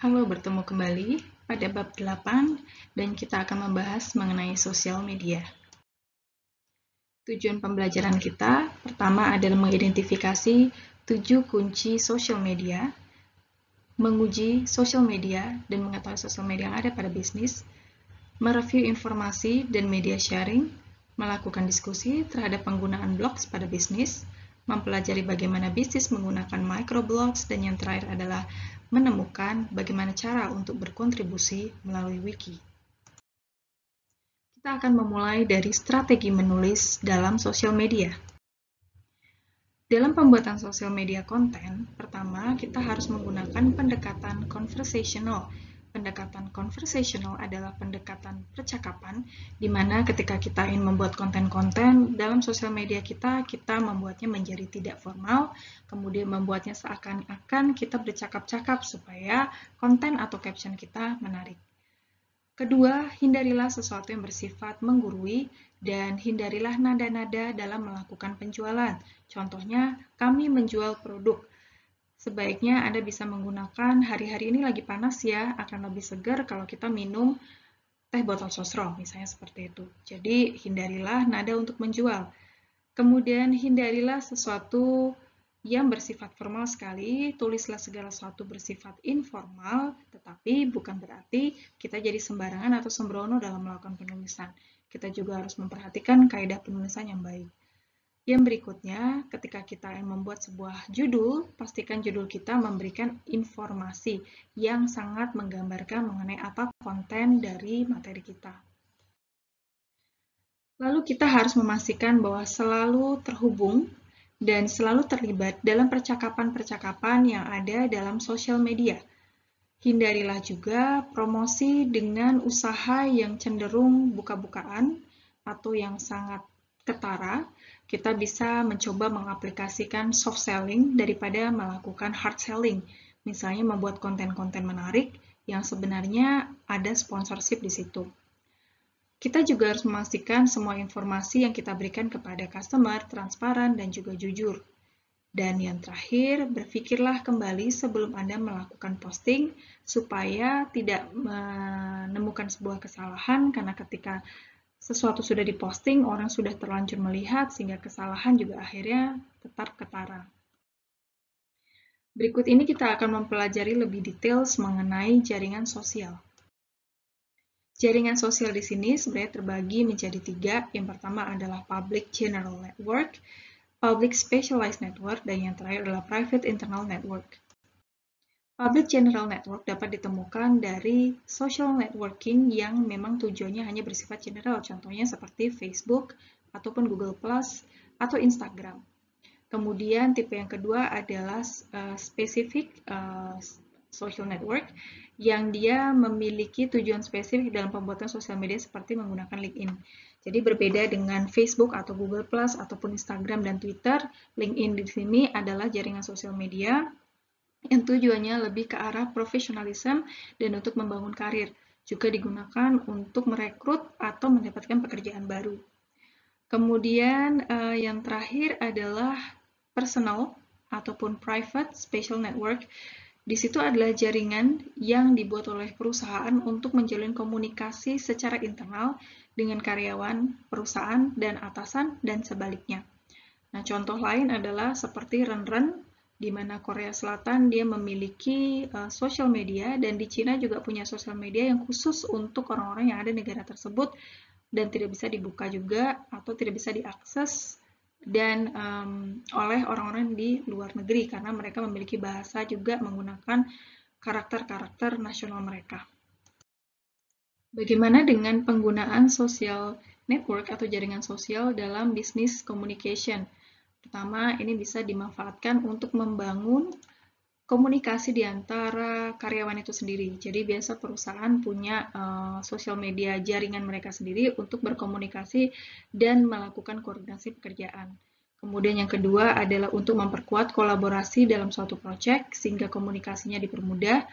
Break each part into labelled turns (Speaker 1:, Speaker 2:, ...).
Speaker 1: Halo, bertemu kembali pada bab 8 dan kita akan membahas mengenai sosial media. Tujuan pembelajaran kita pertama adalah mengidentifikasi tujuh kunci sosial media, menguji sosial media dan mengetahui sosial media yang ada pada bisnis, mereview informasi dan media sharing, melakukan diskusi terhadap penggunaan blogs pada bisnis, mempelajari bagaimana bisnis menggunakan microblogs, dan yang terakhir adalah menemukan bagaimana cara untuk berkontribusi melalui wiki. Kita akan memulai dari strategi menulis dalam sosial media. Dalam pembuatan sosial media konten, pertama kita harus menggunakan pendekatan conversational pendekatan conversational adalah pendekatan percakapan, di mana ketika kita ingin membuat konten-konten dalam sosial media kita, kita membuatnya menjadi tidak formal, kemudian membuatnya seakan-akan kita bercakap-cakap supaya konten atau caption kita menarik. Kedua, hindarilah sesuatu yang bersifat menggurui dan hindarilah nada-nada dalam melakukan penjualan. Contohnya, kami menjual produk Sebaiknya Anda bisa menggunakan hari-hari ini lagi panas ya, akan lebih segar kalau kita minum teh botol sosro, misalnya seperti itu. Jadi hindarilah nada untuk menjual. Kemudian hindarilah sesuatu yang bersifat formal sekali, tulislah segala sesuatu bersifat informal, tetapi bukan berarti kita jadi sembarangan atau sembrono dalam melakukan penulisan. Kita juga harus memperhatikan kaedah penulisan yang baik. Yang berikutnya, ketika kita membuat sebuah judul, pastikan judul kita memberikan informasi yang sangat menggambarkan mengenai apa konten dari materi kita. Lalu kita harus memastikan bahwa selalu terhubung dan selalu terlibat dalam percakapan-percakapan yang ada dalam sosial media. Hindarilah juga promosi dengan usaha yang cenderung buka-bukaan atau yang sangat ketara, kita bisa mencoba mengaplikasikan soft selling daripada melakukan hard selling. Misalnya membuat konten-konten menarik yang sebenarnya ada sponsorship di situ. Kita juga harus memastikan semua informasi yang kita berikan kepada customer transparan dan juga jujur. Dan yang terakhir, berpikirlah kembali sebelum Anda melakukan posting supaya tidak menemukan sebuah kesalahan karena ketika sesuatu sudah diposting, orang sudah terlanjur melihat, sehingga kesalahan juga akhirnya tetap ketara. Berikut ini kita akan mempelajari lebih detail mengenai jaringan sosial. Jaringan sosial di sini sebenarnya terbagi menjadi tiga. Yang pertama adalah public general network, public specialized network, dan yang terakhir adalah private internal network. Public General Network dapat ditemukan dari social networking yang memang tujuannya hanya bersifat general, contohnya seperti Facebook, ataupun Google Plus, atau Instagram. Kemudian tipe yang kedua adalah uh, specific uh, social network yang dia memiliki tujuan spesifik dalam pembuatan sosial media seperti menggunakan LinkedIn. Jadi berbeda dengan Facebook atau Google Plus ataupun Instagram dan Twitter, LinkedIn di sini adalah jaringan sosial media yang tujuannya lebih ke arah profesionalisme dan untuk membangun karir. Juga digunakan untuk merekrut atau mendapatkan pekerjaan baru. Kemudian eh, yang terakhir adalah personal ataupun private special network. Di situ adalah jaringan yang dibuat oleh perusahaan untuk menjalin komunikasi secara internal dengan karyawan, perusahaan, dan atasan, dan sebaliknya. Nah, contoh lain adalah seperti renren di mana Korea Selatan dia memiliki uh, social media dan di Cina juga punya social media yang khusus untuk orang-orang yang ada di negara tersebut dan tidak bisa dibuka juga atau tidak bisa diakses dan um, oleh orang-orang di luar negeri karena mereka memiliki bahasa juga menggunakan karakter-karakter nasional mereka. Bagaimana dengan penggunaan sosial network atau jaringan sosial dalam bisnis communication? Pertama, ini bisa dimanfaatkan untuk membangun komunikasi di antara karyawan itu sendiri. Jadi biasa perusahaan punya uh, sosial media jaringan mereka sendiri untuk berkomunikasi dan melakukan koordinasi pekerjaan. Kemudian yang kedua adalah untuk memperkuat kolaborasi dalam suatu proyek sehingga komunikasinya dipermudah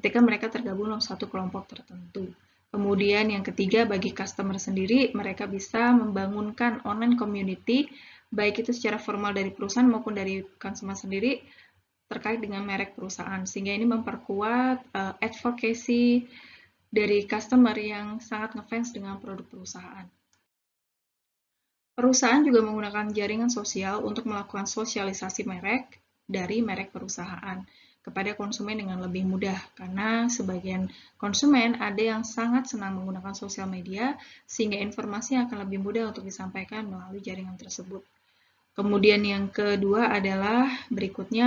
Speaker 1: ketika mereka tergabung dalam satu kelompok tertentu. Kemudian yang ketiga bagi customer sendiri mereka bisa membangunkan online community baik itu secara formal dari perusahaan maupun dari konsumen sendiri terkait dengan merek perusahaan. Sehingga ini memperkuat uh, advocacy dari customer yang sangat ngefans dengan produk perusahaan. Perusahaan juga menggunakan jaringan sosial untuk melakukan sosialisasi merek dari merek perusahaan kepada konsumen dengan lebih mudah karena sebagian konsumen ada yang sangat senang menggunakan sosial media sehingga informasi akan lebih mudah untuk disampaikan melalui jaringan tersebut. Kemudian yang kedua adalah berikutnya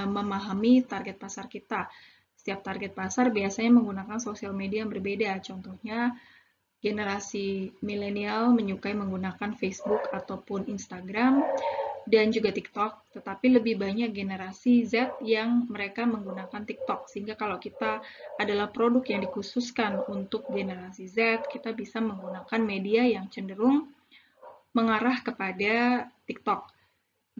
Speaker 1: eh, memahami target pasar kita. Setiap target pasar biasanya menggunakan sosial media yang berbeda. Contohnya generasi milenial menyukai menggunakan Facebook ataupun Instagram dan juga TikTok, tetapi lebih banyak generasi Z yang mereka menggunakan TikTok. Sehingga kalau kita adalah produk yang dikhususkan untuk generasi Z, kita bisa menggunakan media yang cenderung mengarah kepada TikTok.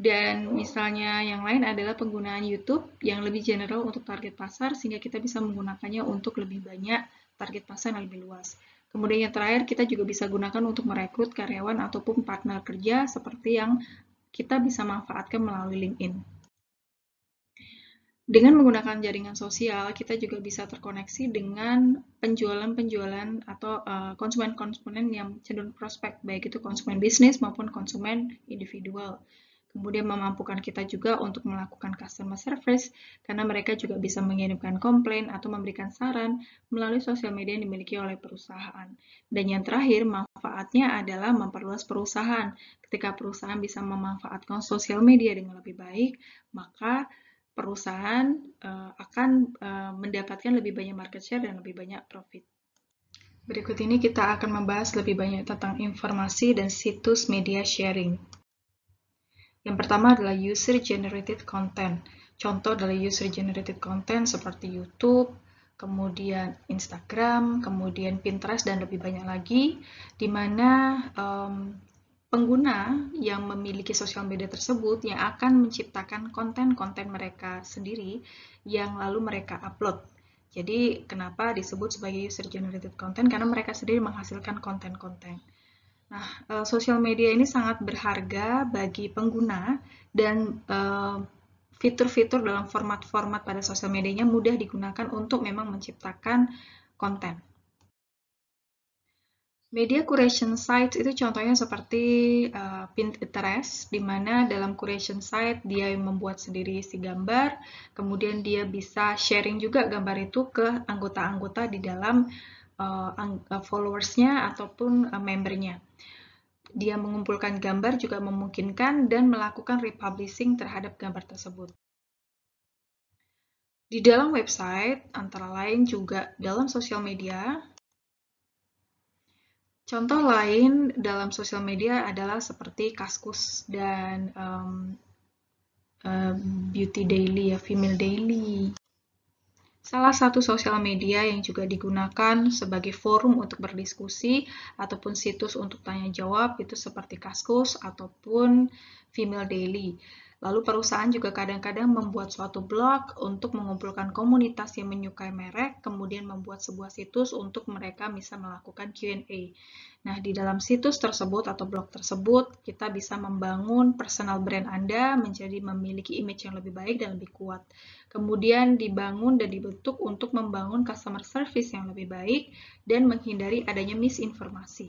Speaker 1: Dan misalnya yang lain adalah penggunaan YouTube yang lebih general untuk target pasar sehingga kita bisa menggunakannya untuk lebih banyak target pasar yang lebih luas. Kemudian yang terakhir kita juga bisa gunakan untuk merekrut karyawan ataupun partner kerja seperti yang kita bisa manfaatkan melalui LinkedIn dengan menggunakan jaringan sosial, kita juga bisa terkoneksi dengan penjualan-penjualan atau eh, konsumen-konsumen uh, yang cenderung prospek, baik itu konsumen bisnis maupun konsumen individual. Kemudian memampukan kita juga untuk melakukan customer service, karena mereka juga bisa mengirimkan komplain atau memberikan saran melalui sosial media yang dimiliki oleh perusahaan. Dan yang terakhir, manfaatnya adalah memperluas perusahaan. Ketika perusahaan bisa memanfaatkan sosial media dengan lebih baik, maka perusahaan uh, akan uh, mendapatkan lebih banyak market share dan lebih banyak profit. Berikut ini kita akan membahas lebih banyak tentang informasi dan situs media sharing. Yang pertama adalah user generated content. Contoh dari user generated content seperti YouTube, kemudian Instagram, kemudian Pinterest dan lebih banyak lagi di mana um, pengguna yang memiliki sosial media tersebut yang akan menciptakan konten-konten mereka sendiri yang lalu mereka upload. Jadi, kenapa disebut sebagai user-generated content? Karena mereka sendiri menghasilkan konten-konten. Nah, e, sosial media ini sangat berharga bagi pengguna dan e, fitur-fitur dalam format-format pada sosial medianya mudah digunakan untuk memang menciptakan konten. Media curation site itu contohnya seperti uh, Pinterest, di mana dalam curation site dia membuat sendiri si gambar, kemudian dia bisa sharing juga gambar itu ke anggota-anggota di dalam uh, followersnya ataupun uh, membernya. Dia mengumpulkan gambar juga memungkinkan dan melakukan republishing terhadap gambar tersebut. Di dalam website, antara lain juga dalam sosial media, Contoh lain dalam sosial media adalah seperti Kaskus dan um, uh, Beauty Daily ya, Female Daily. Salah satu sosial media yang juga digunakan sebagai forum untuk berdiskusi ataupun situs untuk tanya jawab itu seperti Kaskus ataupun Female Daily. Lalu perusahaan juga kadang-kadang membuat suatu blog untuk mengumpulkan komunitas yang menyukai merek, kemudian membuat sebuah situs untuk mereka bisa melakukan Q&A. Nah, di dalam situs tersebut atau blog tersebut, kita bisa membangun personal brand Anda menjadi memiliki image yang lebih baik dan lebih kuat. Kemudian dibangun dan dibentuk untuk membangun customer service yang lebih baik dan menghindari adanya misinformasi.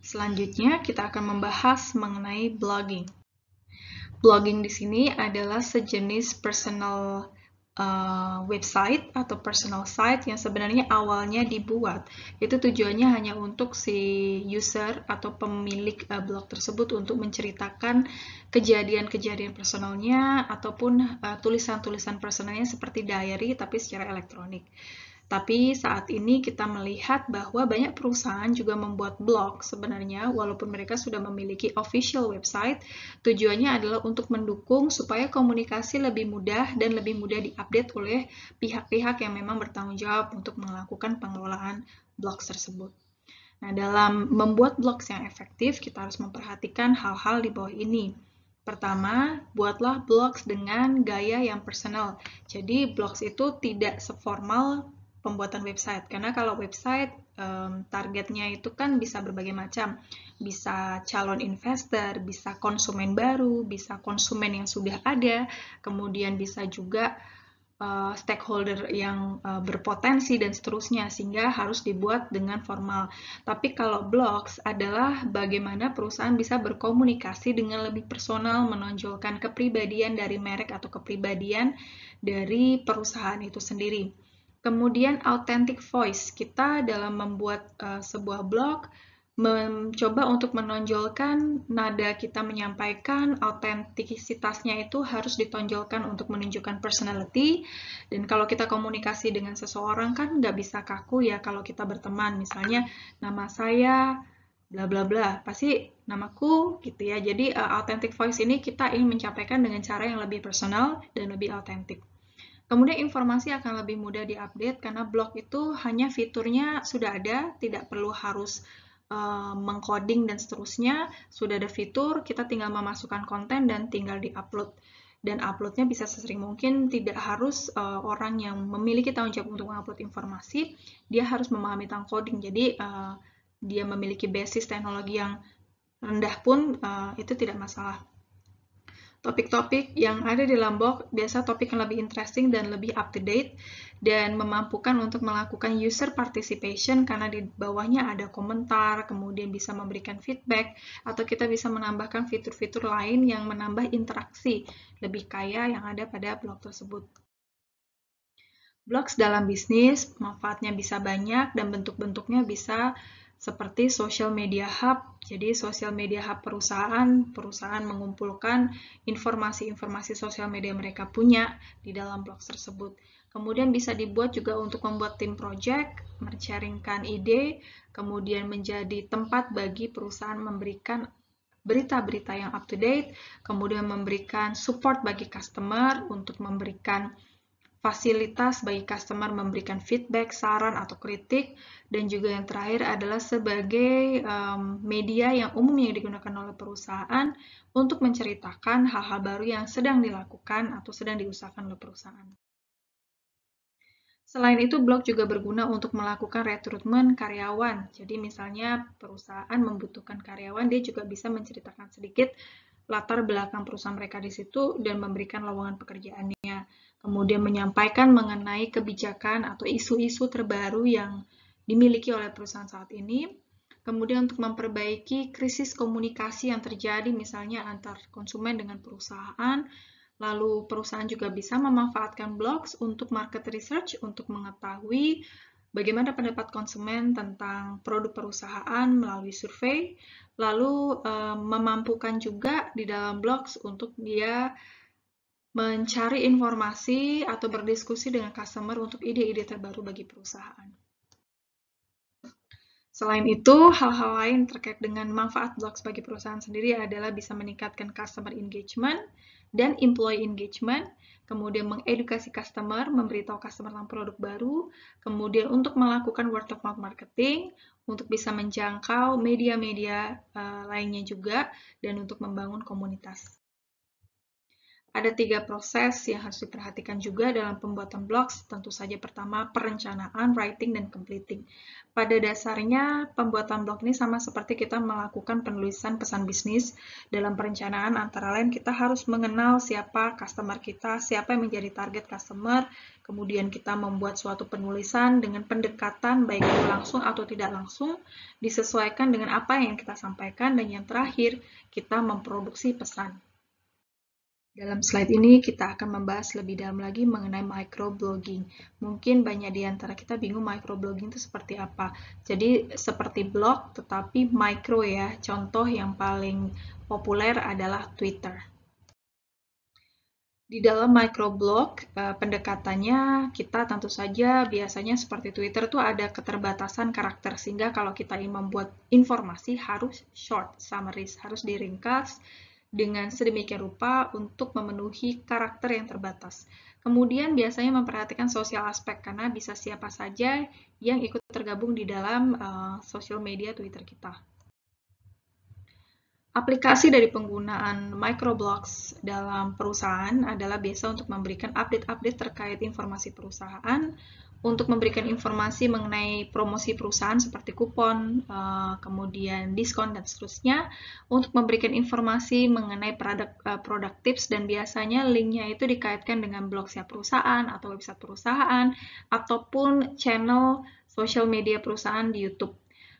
Speaker 1: Selanjutnya, kita akan membahas mengenai blogging blogging di sini adalah sejenis personal uh, website atau personal site yang sebenarnya awalnya dibuat. Itu tujuannya hanya untuk si user atau pemilik uh, blog tersebut untuk menceritakan kejadian-kejadian personalnya ataupun eh, tulisan-tulisan uh, personalnya seperti diary tapi secara elektronik. Tapi saat ini kita melihat bahwa banyak perusahaan juga membuat blog sebenarnya walaupun mereka sudah memiliki official website, tujuannya adalah untuk mendukung supaya komunikasi lebih mudah dan lebih mudah diupdate oleh pihak-pihak yang memang bertanggung jawab untuk melakukan pengelolaan blog tersebut. Nah, dalam membuat blog yang efektif, kita harus memperhatikan hal-hal di bawah ini. Pertama, buatlah blog dengan gaya yang personal. Jadi, blog itu tidak seformal pembuatan website. Karena kalau website um, targetnya itu kan bisa berbagai macam, bisa calon investor, bisa konsumen baru, bisa konsumen yang sudah ada, kemudian bisa juga uh, stakeholder yang uh, berpotensi dan seterusnya, sehingga harus dibuat dengan formal. Tapi kalau blogs adalah bagaimana perusahaan bisa berkomunikasi dengan lebih personal, menonjolkan kepribadian dari merek atau kepribadian dari perusahaan itu sendiri. Kemudian authentic voice, kita dalam membuat uh, sebuah blog mencoba untuk menonjolkan nada kita menyampaikan, autentisitasnya itu harus ditonjolkan untuk menunjukkan personality. Dan kalau kita komunikasi dengan seseorang kan nggak bisa kaku ya kalau kita berteman, misalnya nama saya bla bla bla, pasti namaku gitu ya. Jadi uh, authentic voice ini kita ingin mencapai dengan cara yang lebih personal dan lebih autentik. Kemudian informasi akan lebih mudah diupdate karena blog itu hanya fiturnya sudah ada, tidak perlu harus eh, mengcoding dan seterusnya. Sudah ada fitur, kita tinggal memasukkan konten dan tinggal diupload. Dan uploadnya bisa sesering mungkin, tidak harus uh, orang yang memiliki tanggung jawab untuk mengupload informasi, dia harus memahami tentang coding. Jadi uh, dia memiliki basis teknologi yang rendah pun uh, itu tidak masalah. Topik-topik yang ada di Lombok biasa topik yang lebih interesting dan lebih up to date dan memampukan untuk melakukan user participation karena di bawahnya ada komentar, kemudian bisa memberikan feedback atau kita bisa menambahkan fitur-fitur lain yang menambah interaksi lebih kaya yang ada pada blog tersebut. Blogs dalam bisnis manfaatnya bisa banyak dan bentuk-bentuknya bisa seperti social media hub. Jadi social media hub perusahaan, perusahaan mengumpulkan informasi-informasi sosial media mereka punya di dalam blog tersebut. Kemudian bisa dibuat juga untuk membuat tim project, mencaringkan ide, kemudian menjadi tempat bagi perusahaan memberikan berita-berita yang up to date, kemudian memberikan support bagi customer untuk memberikan fasilitas bagi customer memberikan feedback, saran, atau kritik, dan juga yang terakhir adalah sebagai um, media yang umum yang digunakan oleh perusahaan untuk menceritakan hal-hal baru yang sedang dilakukan atau sedang diusahakan oleh perusahaan. Selain itu, blog juga berguna untuk melakukan rekrutmen karyawan. Jadi misalnya perusahaan membutuhkan karyawan, dia juga bisa menceritakan sedikit latar belakang perusahaan mereka di situ dan memberikan lowongan pekerjaannya. Kemudian menyampaikan mengenai kebijakan atau isu-isu terbaru yang dimiliki oleh perusahaan saat ini. Kemudian untuk memperbaiki krisis komunikasi yang terjadi misalnya antar konsumen dengan perusahaan. Lalu perusahaan juga bisa memanfaatkan blogs untuk market research untuk mengetahui bagaimana pendapat konsumen tentang produk perusahaan melalui survei, lalu eh, memampukan juga di dalam blog untuk dia mencari informasi atau berdiskusi dengan customer untuk ide-ide terbaru bagi perusahaan. Selain itu, hal-hal lain terkait dengan manfaat blog bagi perusahaan sendiri adalah bisa meningkatkan customer engagement dan employee engagement, kemudian mengedukasi customer, memberitahu customer tentang produk baru, kemudian untuk melakukan word of mouth marketing, untuk bisa menjangkau media-media uh, lainnya juga, dan untuk membangun komunitas. Ada tiga proses yang harus diperhatikan juga dalam pembuatan blog. tentu saja pertama perencanaan, writing, dan completing. Pada dasarnya, pembuatan blog ini sama seperti kita melakukan penulisan pesan bisnis. Dalam perencanaan, antara lain kita harus mengenal siapa customer kita, siapa yang menjadi target customer, kemudian kita membuat suatu penulisan dengan pendekatan baik itu langsung atau tidak langsung, disesuaikan dengan apa yang kita sampaikan, dan yang terakhir, kita memproduksi pesan. Dalam slide ini kita akan membahas lebih dalam lagi mengenai microblogging. Mungkin banyak di antara kita bingung microblogging itu seperti apa. Jadi seperti blog tetapi micro ya. Contoh yang paling populer adalah Twitter. Di dalam microblog eh, pendekatannya kita tentu saja biasanya seperti Twitter tuh ada keterbatasan karakter sehingga kalau kita ingin membuat informasi harus short summaries, harus diringkas dengan sedemikian rupa untuk memenuhi karakter yang terbatas. Kemudian biasanya memperhatikan sosial aspek karena bisa siapa saja yang ikut tergabung di dalam uh, eh, sosial media Twitter kita. Aplikasi dari penggunaan microblogs dalam perusahaan adalah biasa untuk memberikan update-update terkait informasi perusahaan, untuk memberikan informasi mengenai promosi perusahaan seperti kupon, eh, kemudian diskon dan seterusnya, untuk memberikan informasi mengenai produk, eh, produk tips dan biasanya linknya itu dikaitkan dengan blog siap perusahaan atau website perusahaan ataupun channel social media perusahaan di YouTube.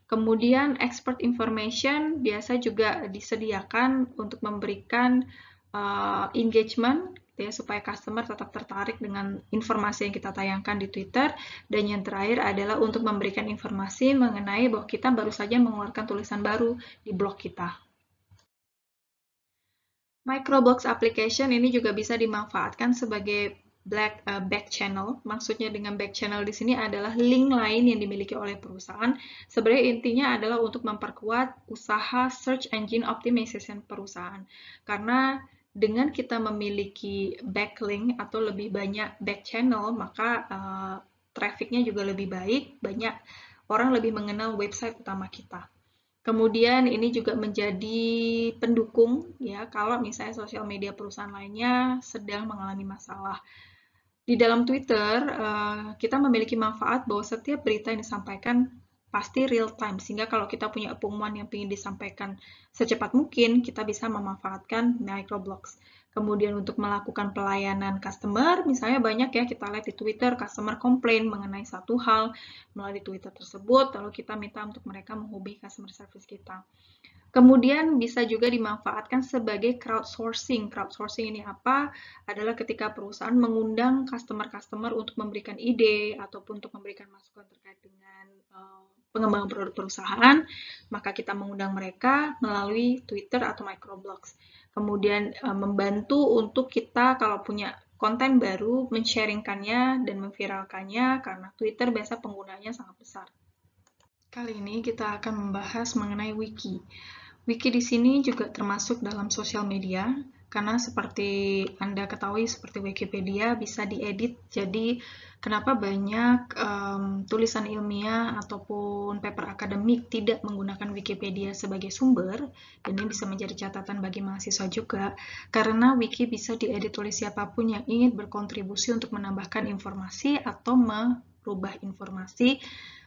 Speaker 1: Kemudian expert information biasa juga disediakan untuk memberikan uh, engagement Gitu ya supaya customer tetap tertarik dengan informasi yang kita tayangkan di Twitter dan yang terakhir adalah untuk memberikan informasi mengenai bahwa kita baru saja mengeluarkan tulisan baru di blog kita. Microblogs application ini juga bisa dimanfaatkan sebagai black uh, back channel. Maksudnya dengan back channel di sini adalah link lain yang dimiliki oleh perusahaan. Sebenarnya intinya adalah untuk memperkuat usaha search engine optimization perusahaan. Karena dengan kita memiliki backlink atau lebih banyak back channel, maka uh, trafficnya juga lebih baik, banyak orang lebih mengenal website utama kita. Kemudian ini juga menjadi pendukung ya kalau misalnya sosial media perusahaan lainnya sedang mengalami masalah. Di dalam Twitter, eh, kita memiliki manfaat bahwa setiap berita yang disampaikan pasti real time sehingga kalau kita punya pengumuman yang ingin disampaikan secepat mungkin kita bisa memanfaatkan microblogs kemudian untuk melakukan pelayanan customer misalnya banyak ya kita lihat di Twitter customer komplain mengenai satu hal melalui Twitter tersebut lalu kita minta untuk mereka menghubungi customer service kita Kemudian bisa juga dimanfaatkan sebagai crowdsourcing. Crowdsourcing ini apa? Adalah ketika perusahaan mengundang customer-customer untuk memberikan ide ataupun untuk memberikan masukan terkait dengan uh, pengembangan produk perusahaan, maka kita mengundang mereka melalui Twitter atau microblogs. Kemudian e, membantu untuk kita kalau punya konten baru mensharingkannya dan memviralkannya karena Twitter biasa penggunanya sangat besar. Kali ini kita akan membahas mengenai wiki. Wiki di sini juga termasuk dalam sosial media karena seperti Anda ketahui seperti Wikipedia bisa diedit. Jadi kenapa banyak um, tulisan ilmiah ataupun paper akademik tidak menggunakan Wikipedia sebagai sumber? Dan ini bisa menjadi catatan bagi mahasiswa juga karena wiki bisa diedit oleh siapapun yang ingin berkontribusi untuk menambahkan informasi atau merubah informasi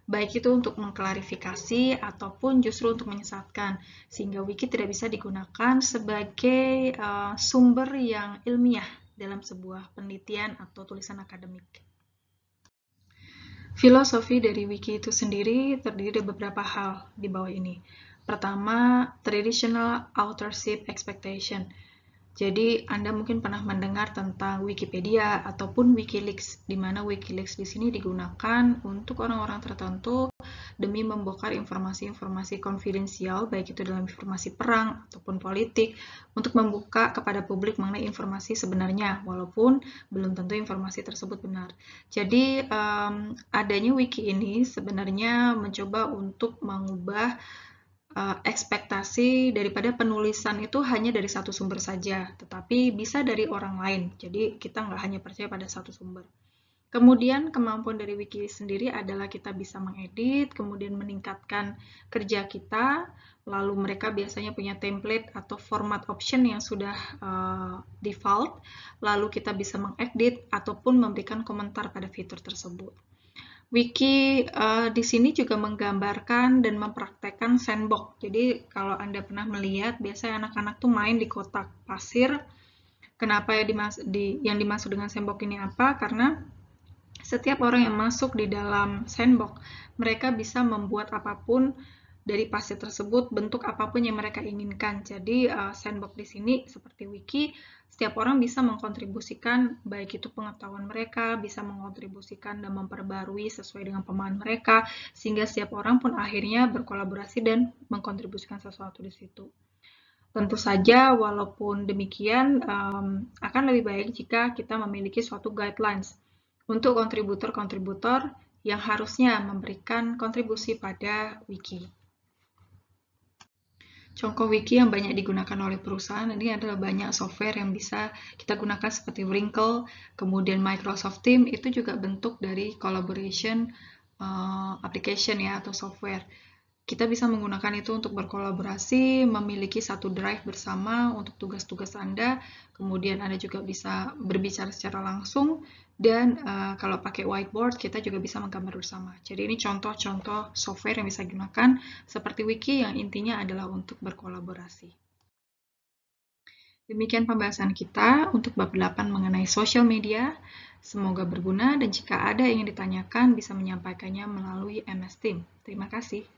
Speaker 1: baik itu untuk mengklarifikasi ataupun justru untuk menyesatkan, sehingga wiki tidak bisa digunakan sebagai uh, sumber yang ilmiah dalam sebuah penelitian atau tulisan akademik. Filosofi dari wiki itu sendiri terdiri dari beberapa hal di bawah ini. Pertama, traditional authorship expectation jadi, Anda mungkin pernah mendengar tentang Wikipedia ataupun Wikileaks, di mana Wikileaks di sini digunakan untuk orang-orang tertentu demi membongkar informasi-informasi konfidensial, baik itu dalam informasi perang ataupun politik, untuk membuka kepada publik mengenai informasi sebenarnya, walaupun belum tentu informasi tersebut benar. Jadi, um, adanya wiki ini sebenarnya mencoba untuk mengubah uh, ekspektasi daripada penulisan itu hanya dari satu sumber saja, tetapi bisa dari orang lain. Jadi kita nggak hanya percaya pada satu sumber. Kemudian kemampuan dari wiki sendiri adalah kita bisa mengedit, kemudian meningkatkan kerja kita, lalu mereka biasanya punya template atau format option yang sudah uh, default, lalu kita bisa mengedit ataupun memberikan komentar pada fitur tersebut. Wiki uh, di sini juga menggambarkan dan mempraktekkan sandbox. Jadi kalau Anda pernah melihat, biasanya anak-anak tuh main di kotak pasir. Kenapa ya dimas di, yang dimaksud dengan sandbox ini apa? Karena setiap orang yang masuk di dalam sandbox, mereka bisa membuat apapun dari pasir tersebut bentuk apapun yang mereka inginkan. Jadi eh, sandbox di sini seperti wiki, setiap orang bisa mengkontribusikan baik itu pengetahuan mereka, bisa mengkontribusikan dan memperbarui sesuai dengan pemahaman mereka sehingga setiap orang pun akhirnya berkolaborasi dan mengkontribusikan sesuatu di situ. Tentu saja walaupun demikian um, akan lebih baik jika kita memiliki suatu guidelines untuk kontributor-kontributor yang harusnya memberikan kontribusi pada wiki. Contoh Wiki yang banyak digunakan oleh perusahaan ini adalah banyak software yang bisa kita gunakan seperti Wrinkle, kemudian Microsoft Team itu juga bentuk dari collaboration uh, application ya atau software kita bisa menggunakan itu untuk berkolaborasi, memiliki satu drive bersama untuk tugas-tugas Anda. Kemudian Anda juga bisa berbicara secara langsung dan uh, kalau pakai whiteboard kita juga bisa menggambar bersama. Jadi ini contoh-contoh software yang bisa digunakan seperti wiki yang intinya adalah untuk berkolaborasi. Demikian pembahasan kita untuk bab 8 mengenai social media. Semoga berguna dan jika ada yang ingin ditanyakan bisa menyampaikannya melalui MS Team. Terima kasih.